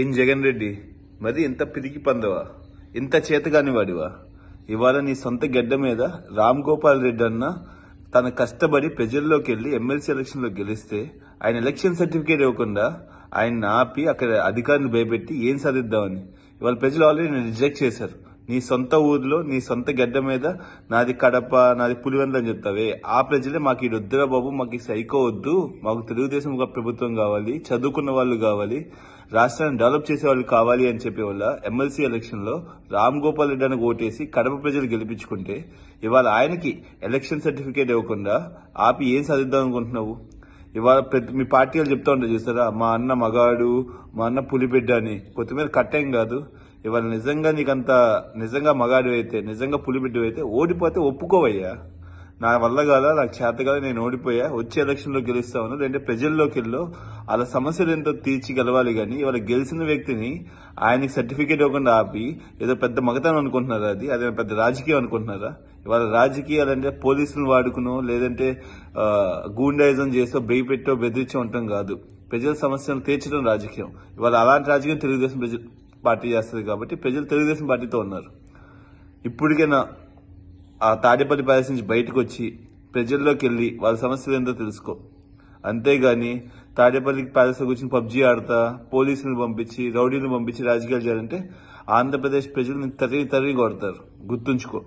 ఏం జగన్ రెడ్డి మరి ఇంత పిరికి పందవా ఇంత చేతగాని వాడివా ఇవాళ నీ సొంత గెడ్డ మీద రామ్ గోపాల్ రెడ్డి అన్న తన కష్టపడి ప్రజల్లోకి వెళ్లి ఎమ్మెల్సీ ఎలక్షన్లో గెలిస్తే ఆయన ఎలక్షన్ సర్టిఫికేట్ ఇవ్వకుండా ఆయన ఆపి అక్కడ అధికారిని భయపెట్టి ఏం సాధిద్దామని ఇవాళ ప్రజలు ఆల్రెడీ రిజెక్ట్ చేశారు నీ సొంత ఊర్లో నీ సొంత గడ్డ మీద నాది కడప నాది పులివెందు అని చెప్తావే ఆ ప్రజలే మాకు ఇటు వద్దురా బాబు మాకు సైకో వద్దు మాకు తెలుగుదేశం ఒక ప్రభుత్వం కావాలి చదువుకున్న వాళ్ళు కావాలి రాష్ట్రాన్ని డెవలప్ చేసే వాళ్ళు కావాలి అని చెప్పే వాళ్ళ ఎమ్మెల్సీ లో రామ్ గోపాల్ రెడ్డి అని ఓటేసి కడప ప్రజలు గెలిపించుకుంటే ఇవాళ ఆయనకి ఎలక్షన్ సర్టిఫికేట్ ఇవ్వకుండా ఆపి ఏం చదువుదాం అనుకుంటున్నావు ఇవాళ ప్రతి మీ పార్టీ వాళ్ళు చెప్తా ఉంటారు చూస్తారా మా అన్న మగాడు మా అన్న పులిబిడ్డ అని కొత్తిమీర కట్టేం కాదు ఇవాళ నిజంగా నీకంత నిజంగా మగాడు అయితే నిజంగా పులిబిడ్డ అయితే ఓడిపోతే ఒప్పుకోవయ్యా నా వల్ల కాదా నాకు చేత కాదా నేను ఓడిపోయా వచ్చే ఎలక్షన్లో గెలుస్తాను లేదంటే ప్రజల్లోకి వెళ్ళో అలా సమస్యలు తీర్చి గెలవాలి కానీ ఇవాళ గెలిచిన వ్యక్తిని ఆయనకి సర్టిఫికేట్ ఇవ్వకుండా ఆపి ఏదో పెద్ద మగతనం అనుకుంటున్నారా అది అదే పెద్ద రాజకీయం అనుకుంటున్నారా ఇవాళ రాజకీయాలు అంటే పోలీసులు వాడుకునో లేదంటే గూండాయిజం చేసో భయపెట్టో బెదిరించో ఉండటం కాదు ప్రజల సమస్యలను తీర్చడం రాజకీయం ఇవాళ అలాంటి రాజకీయం తెలుగుదేశం పార్టీ చేస్తుంది కాబట్టి ప్రజలు తెలుగుదేశం పార్టీతో ఉన్నారు ఇప్పటికైనా ఆ తాడేపల్లి ప్యాలెస్ నుంచి బయటకు వచ్చి ప్రజల్లోకి వెళ్ళి వాళ్ళ సమస్యలు ఏంటో తెలుసుకో అంతేగాని తాడేపల్లి ప్యాలెస్ కూర్చొని పబ్జీ ఆడతా పోలీసులను పంపించి రౌడీని పంపించి రాజకీయాలు చేయాలంటే ఆంధ్రప్రదేశ్ ప్రజలను తరిగి తరిగి కొడతారు గుర్తుంచుకో